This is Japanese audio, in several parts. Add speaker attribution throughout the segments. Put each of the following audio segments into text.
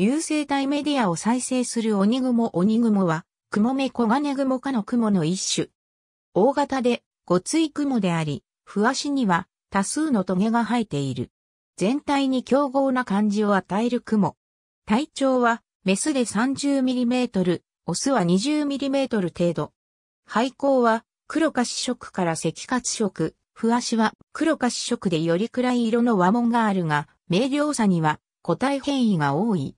Speaker 1: 有生体メディアを再生する鬼雲鬼雲は、クモメコガネグモ科の雲の一種。大型で、ごついクモであり、わしには多数のトゲが生えている。全体に強豪な感じを与えるクモ。体長は、メスで3 0トル、オスは2 0トル程度。背甲は、黒か紫色から赤褐色、わしは黒か紫色でより暗い色の和紋があるが、明瞭さには個体変異が多い。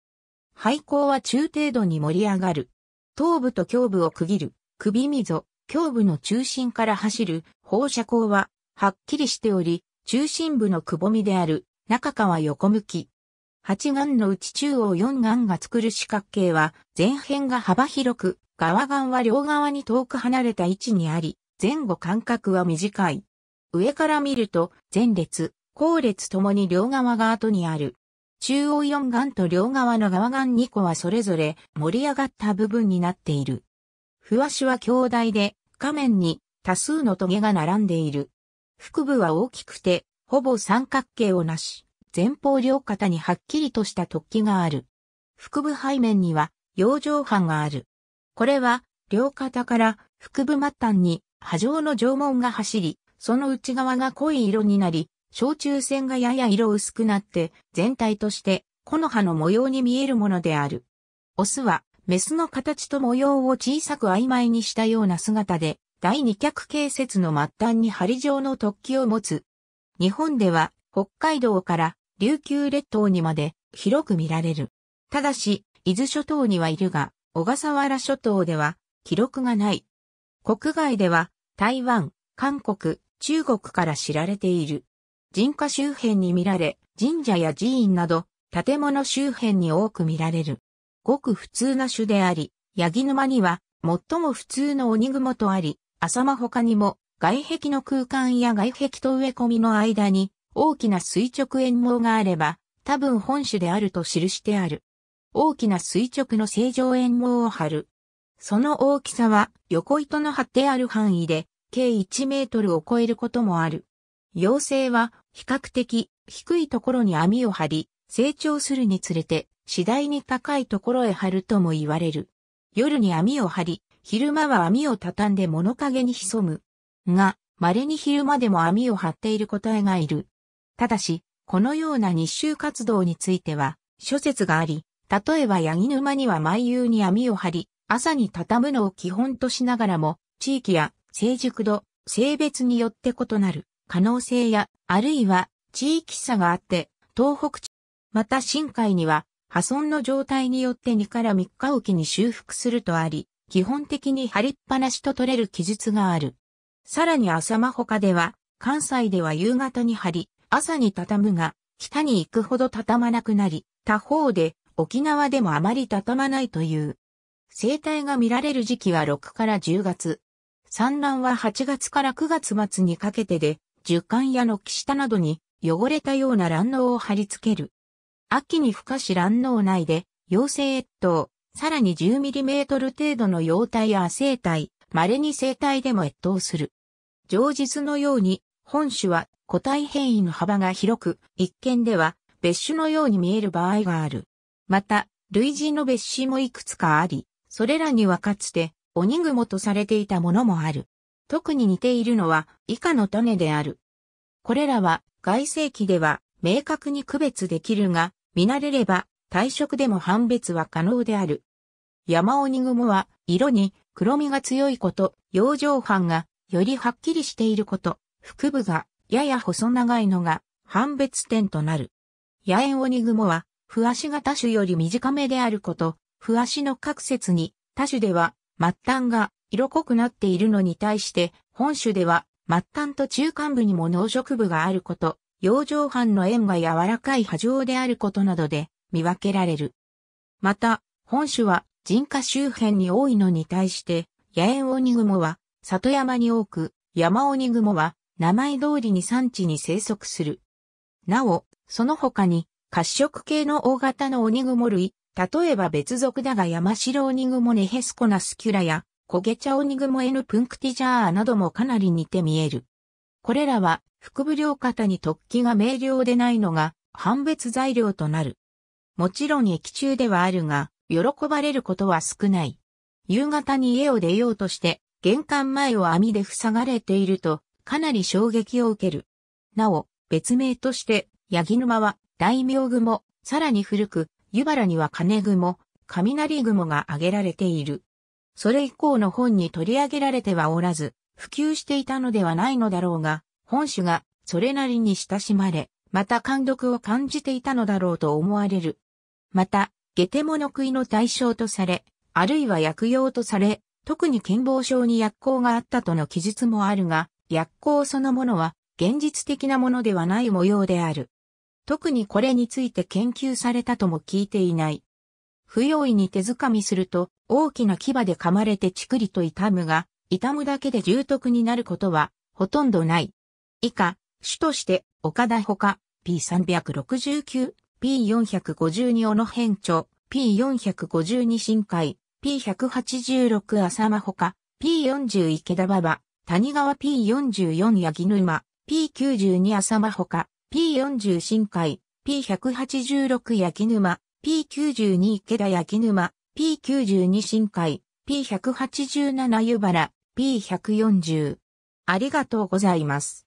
Speaker 1: 廃校は中程度に盛り上がる。頭部と胸部を区切る、首溝、胸部の中心から走る放射光は、はっきりしており、中心部のくぼみである、中川横向き。8眼のうち中央4眼が作る四角形は、前辺が幅広く、側眼は両側に遠く離れた位置にあり、前後間隔は短い。上から見ると、前列、後列ともに両側が後にある。中央四眼と両側の側眼2個はそれぞれ盛り上がった部分になっている。ふわしは強大で、下面に多数の棘が並んでいる。腹部は大きくて、ほぼ三角形をなし、前方両肩にはっきりとした突起がある。腹部背面には、洋上斑がある。これは、両肩から腹部末端に波状の縄文が走り、その内側が濃い色になり、小中線がやや色薄くなって全体として木の葉の模様に見えるものである。オスはメスの形と模様を小さく曖昧にしたような姿で第二脚形説の末端に針状の突起を持つ。日本では北海道から琉球列島にまで広く見られる。ただし、伊豆諸島にはいるが、小笠原諸島では記録がない。国外では台湾、韓国、中国から知られている。人家周辺に見られ、神社や寺院など、建物周辺に多く見られる。ごく普通な種であり、ヤギ沼には、最も普通の鬼雲とあり、浅間他にも、外壁の空間や外壁と植え込みの間に、大きな垂直円毛があれば、多分本種であると記してある。大きな垂直の正常円毛を張る。その大きさは横糸の張ってある範囲で、計1メートルを超えることもある。妖精は比較的低いところに網を張り、成長するにつれて次第に高いところへ張るとも言われる。夜に網を張り、昼間は網を畳んで物陰に潜む。が、稀に昼間でも網を張っている個体がいる。ただし、このような日周活動については、諸説があり、例えば八木沼には毎夕に網を張り、朝に畳むのを基本としながらも、地域や成熟度、性別によって異なる可能性やあるいは地域差があって、東北地、また深海には破損の状態によって2から3日おきに修復するとあり、基本的に張りっぱなしと取れる記述がある。さらに浅間他では、関西では夕方に張り、朝に畳むが、北に行くほど畳まなくなり、他方で沖縄でもあまり畳まないという。生態が見られる時期は6から10月。産卵は8月から9月末にかけてで、樹幹や軒下などに汚れたような卵納を貼り付ける。秋に孵化し卵嚢内で、陽性越冬、さらに 10mm 程度の幼体や生体、稀に生体でも越冬する。上述のように、本種は個体変異の幅が広く、一見では別種のように見える場合がある。また、類似の別種もいくつかあり、それらにはかつて、鬼雲とされていたものもある。特に似ているのは以下の種である。これらは外生期では明確に区別できるが、見慣れれば退色でも判別は可能である。山鬼雲は色に黒みが強いこと、洋上斑がよりはっきりしていること、腹部がやや細長いのが判別点となる。野縁鬼雲は、不足が多種より短めであること、不足の各説に、多種では末端が色濃くなっているのに対して、本州では末端と中間部にも農植部があること、洋上藩の縁が柔らかい波状であることなどで見分けられる。また、本種は人家周辺に多いのに対して、野縁鬼雲は里山に多く、山鬼雲は名前通りに産地に生息する。なお、その他に、褐色系の大型の鬼雲類、例えば別属だが山城鬼雲ネヘスコナスキュラや、焦げ茶鬼オニグモエヌプンクティジャーなどもかなり似て見える。これらは、腹部両肩に突起が明瞭でないのが、判別材料となる。もちろん液中ではあるが、喜ばれることは少ない。夕方に家を出ようとして、玄関前を網で塞がれていると、かなり衝撃を受ける。なお、別名として、ヤギ沼は、大名雲、さらに古く、湯原には金雲、雷雲が挙げられている。それ以降の本に取り上げられてはおらず、普及していたのではないのだろうが、本種がそれなりに親しまれ、また感読を感じていたのだろうと思われる。また、下手物食いの対象とされ、あるいは薬用とされ、特に健忘症に薬効があったとの記述もあるが、薬効そのものは現実的なものではない模様である。特にこれについて研究されたとも聞いていない。不用意に手づかみすると、大きな牙で噛まれてチクリと痛むが、痛むだけで重篤になることは、ほとんどない。以下、主として、岡田ほか、P369、P452 小野変調、P452 深海、P186 浅間ほか、P40 池田馬場、谷川 P44 八木沼、P92 浅間ほか、P40 深海、P186 八木沼、P92 池田焼沼、P92 深海、P187 湯原、P140。ありがとうございます。